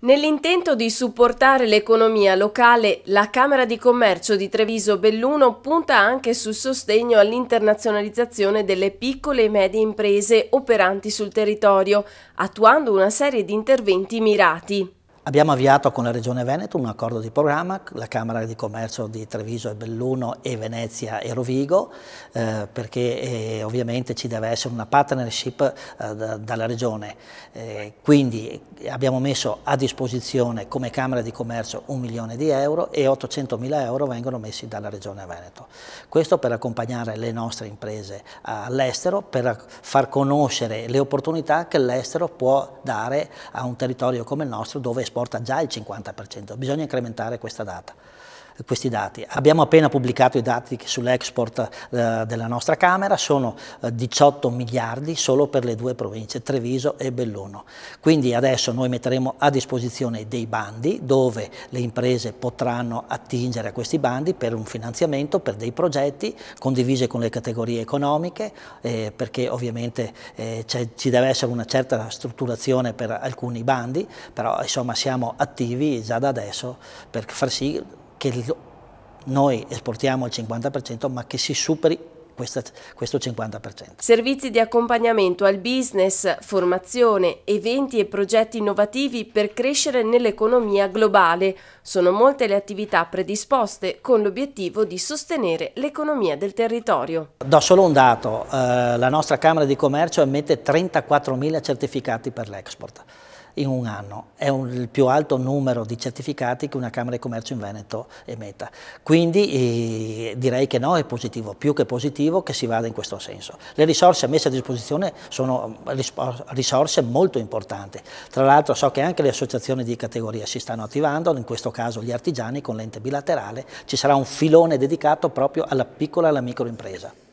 Nell'intento di supportare l'economia locale, la Camera di Commercio di Treviso Belluno punta anche sul sostegno all'internazionalizzazione delle piccole e medie imprese operanti sul territorio, attuando una serie di interventi mirati. Abbiamo avviato con la Regione Veneto un accordo di programma, la Camera di Commercio di Treviso e Belluno e Venezia e Rovigo, eh, perché eh, ovviamente ci deve essere una partnership eh, da, dalla Regione. Eh, quindi abbiamo messo a disposizione come Camera di Commercio un milione di euro e 800 mila euro vengono messi dalla Regione Veneto. Questo per accompagnare le nostre imprese all'estero, per far conoscere le opportunità che l'estero può dare a un territorio come il nostro dove esportare trasporta già il 50%, bisogna incrementare questa data questi dati. Abbiamo appena pubblicato i dati sull'export eh, della nostra Camera, sono 18 eh, miliardi solo per le due province, Treviso e Belluno. Quindi adesso noi metteremo a disposizione dei bandi dove le imprese potranno attingere a questi bandi per un finanziamento, per dei progetti condivisi con le categorie economiche, eh, perché ovviamente eh, ci deve essere una certa strutturazione per alcuni bandi, però insomma siamo attivi già da adesso per far sì che noi esportiamo il 50% ma che si superi questa, questo 50%. Servizi di accompagnamento al business, formazione, eventi e progetti innovativi per crescere nell'economia globale. Sono molte le attività predisposte con l'obiettivo di sostenere l'economia del territorio. Do solo un dato, eh, la nostra Camera di Commercio emette 34.000 certificati per l'export in un anno. È un, il più alto numero di certificati che una Camera di Commercio in Veneto emetta. Quindi eh, direi che no, è positivo, più che positivo che si vada in questo senso. Le risorse messe a disposizione sono mm, risorse molto importanti. Tra l'altro so che anche le associazioni di categoria si stanno attivando, in questo caso gli artigiani con l'ente bilaterale, ci sarà un filone dedicato proprio alla piccola e alla microimpresa.